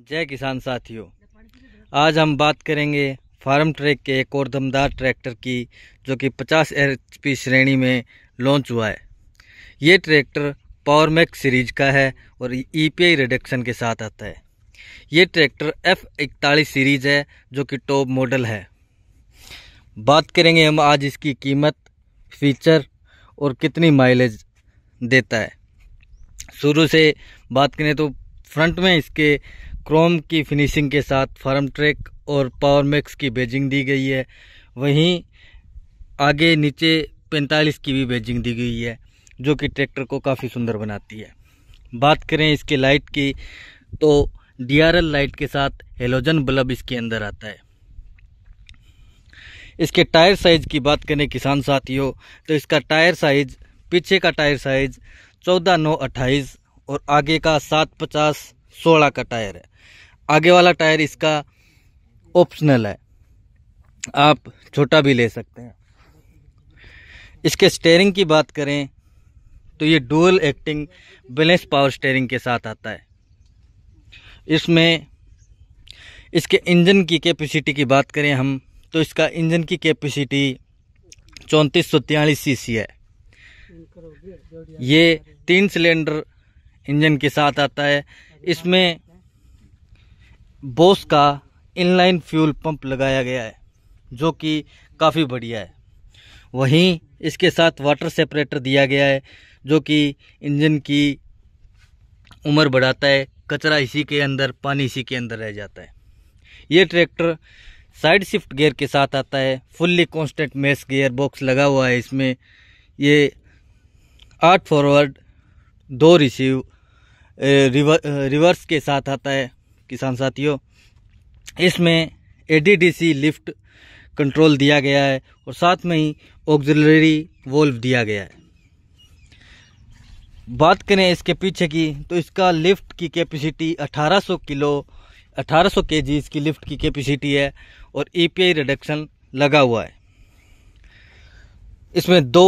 जय किसान साथियों आज हम बात करेंगे फार्म ट्रैक के एक और दमदार ट्रैक्टर की जो कि 50 एचपी श्रेणी में लॉन्च हुआ है ये ट्रैक्टर पावर मैक्स सीरीज का है और ईपीआई रिडक्शन के साथ आता है ये ट्रैक्टर एफ इकतालीस सीरीज है जो कि टॉप मॉडल है बात करेंगे हम आज इसकी कीमत फीचर और कितनी माइलेज देता है शुरू से बात करें तो फ्रंट में इसके क्रोम की फिनिशिंग के साथ फार्म ट्रैक और पावर मैक्स की बेजिंग दी गई है वहीं आगे नीचे 45 की भी बेजिंग दी गई है जो कि ट्रैक्टर को काफ़ी सुंदर बनाती है बात करें इसके लाइट की तो डीआरएल लाइट के साथ हेलोजन बल्ब इसके अंदर आता है इसके टायर साइज़ की बात करें किसान साथियों तो इसका टायर साइज़ पीछे का टायर साइज़ चौदह नौ अट्ठाईस और आगे का सात पचास सोलह का टायर है आगे वाला टायर इसका ऑप्शनल है आप छोटा भी ले सकते हैं इसके स्टेयरिंग की बात करें तो ये dual acting balance power steering के साथ आता है इसमें इसके इंजन की कैपेसिटी की बात करें हम तो इसका इंजन की कैपेसिटी चौंतीस सौ तियालीस सी सी है ये तीन सिलेंडर इंजन के साथ आता है इसमें बोस का इनलाइन फ्यूल पंप लगाया गया है जो कि काफ़ी बढ़िया है वहीं इसके साथ वाटर सेपरेटर दिया गया है जो कि इंजन की उम्र बढ़ाता है कचरा इसी के अंदर पानी इसी के अंदर रह जाता है ये ट्रैक्टर साइड शिफ्ट गियर के साथ आता है fully constant mesh gear box लगा हुआ है इसमें ये आठ फॉरवर्ड दो रिसीव रिवर्स के साथ आता है किसान साथियों इसमें एडीडीसी लिफ्ट कंट्रोल दिया गया है और साथ में ही ऑक्जिलरी वोल्व दिया गया है बात करें इसके पीछे की तो इसका लिफ्ट की कैपेसिटी 1800 किलो 1800 जी इसकी लिफ्ट की कैपेसिटी है और ईपीआई रिडक्शन लगा हुआ है इसमें दो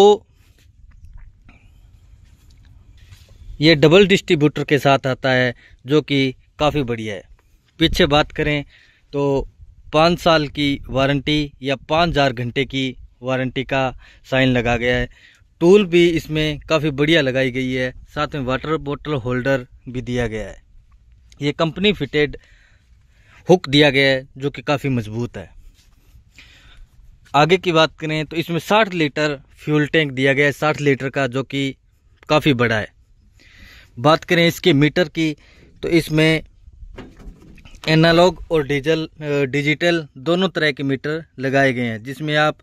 ये डबल डिस्ट्रीब्यूटर के साथ आता है जो कि काफ़ी बढ़िया है पीछे बात करें तो पाँच साल की वारंटी या पाँच हज़ार घंटे की वारंटी का साइन लगा गया है टूल भी इसमें काफ़ी बढ़िया लगाई गई है साथ में वाटर बोतल होल्डर भी दिया गया है ये कंपनी फिटेड हुक दिया गया है जो कि काफ़ी मजबूत है आगे की बात करें तो इसमें 60 लीटर फ्यूल टैंक दिया गया है 60 लीटर का जो कि काफ़ी बड़ा है बात करें इसके मीटर की तो इसमें एनालॉग और डीजल डिजिटल दोनों तरह के मीटर लगाए गए हैं जिसमें आप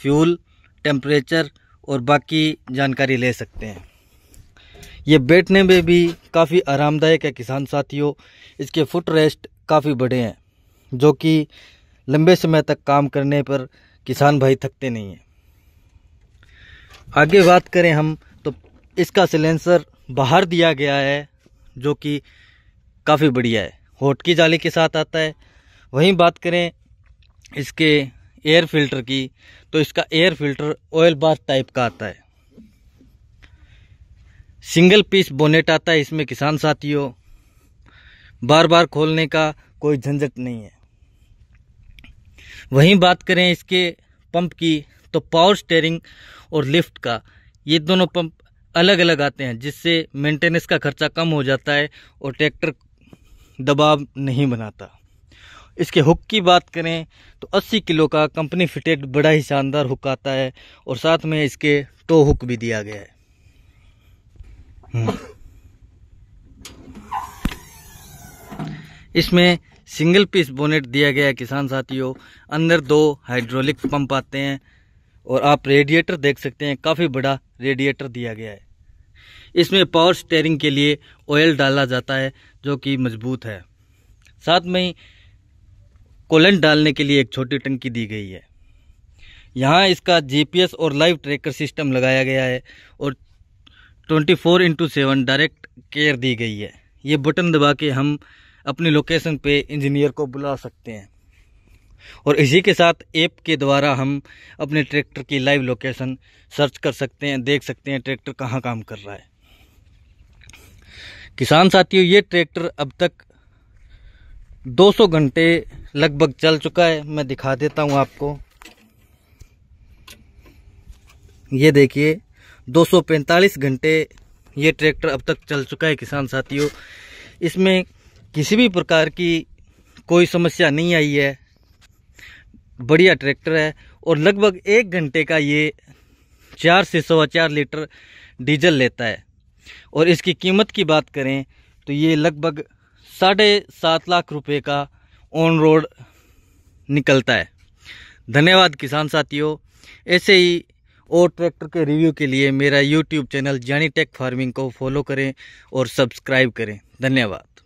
फ्यूल टेम्परेचर और बाकी जानकारी ले सकते हैं ये बैठने में भी काफ़ी आरामदायक है किसान साथियों इसके फुट रेस्ट काफ़ी बड़े हैं जो कि लंबे समय तक काम करने पर किसान भाई थकते नहीं हैं आगे बात करें हम तो इसका सिलेंसर बाहर दिया गया है जो कि काफ़ी बढ़िया है होट की जाली के साथ आता है वहीं बात करें इसके एयर फिल्टर की तो इसका air filter oil bath type का आता है सिंगल पीस बोनेट आता है इसमें किसान साथियों बार बार खोलने का कोई झंझट नहीं है वहीं बात करें इसके पंप की तो पावर स्टेयरिंग और लिफ्ट का ये दोनों पंप अलग अलग आते हैं जिससे मेंटेनेंस का खर्चा कम हो जाता है और ट्रैक्टर दबाव नहीं बनाता इसके हुक की बात करें तो 80 किलो का कंपनी फिटेड बड़ा ही शानदार हुक आता है और साथ में इसके टो हुक भी दिया गया है हम्म। इसमें सिंगल पीस बोनेट दिया गया है किसान साथियों अंदर दो हाइड्रोलिक पंप आते हैं और आप रेडिएटर देख सकते हैं काफ़ी बड़ा रेडिएटर दिया गया है इसमें पावर स्टेयरिंग के लिए ऑयल डाला जाता है जो कि मजबूत है साथ में ही कोलेंट डालने के लिए एक छोटी टंकी दी गई है यहाँ इसका जीपीएस और लाइव ट्रैकर सिस्टम लगाया गया है और 24 four into seven direct care दी गई है ये बटन दबा के हम अपनी लोकेशन पे इंजीनियर को बुला सकते हैं और इसी के साथ ऐप के द्वारा हम अपने ट्रैक्टर की लाइव लोकेशन सर्च कर सकते हैं देख सकते हैं ट्रैक्टर कहाँ काम कर रहा है किसान साथियों ये ट्रैक्टर अब तक 200 घंटे लगभग चल चुका है मैं दिखा देता हूँ आपको ये देखिए 245 घंटे ये ट्रैक्टर अब तक चल चुका है किसान साथियों इसमें किसी भी प्रकार की कोई समस्या नहीं आई है बढ़िया ट्रैक्टर है और लगभग एक घंटे का ये चार से सवा चार लीटर डीजल लेता है और इसकी कीमत की बात करें तो ये लगभग साढ़े सात लाख रुपए का ऑन रोड निकलता है धन्यवाद किसान साथियों ऐसे ही और ट्रैक्टर के रिव्यू के लिए मेरा YouTube channel Jani tech farming को फॉलो करें और सब्सक्राइब करें धन्यवाद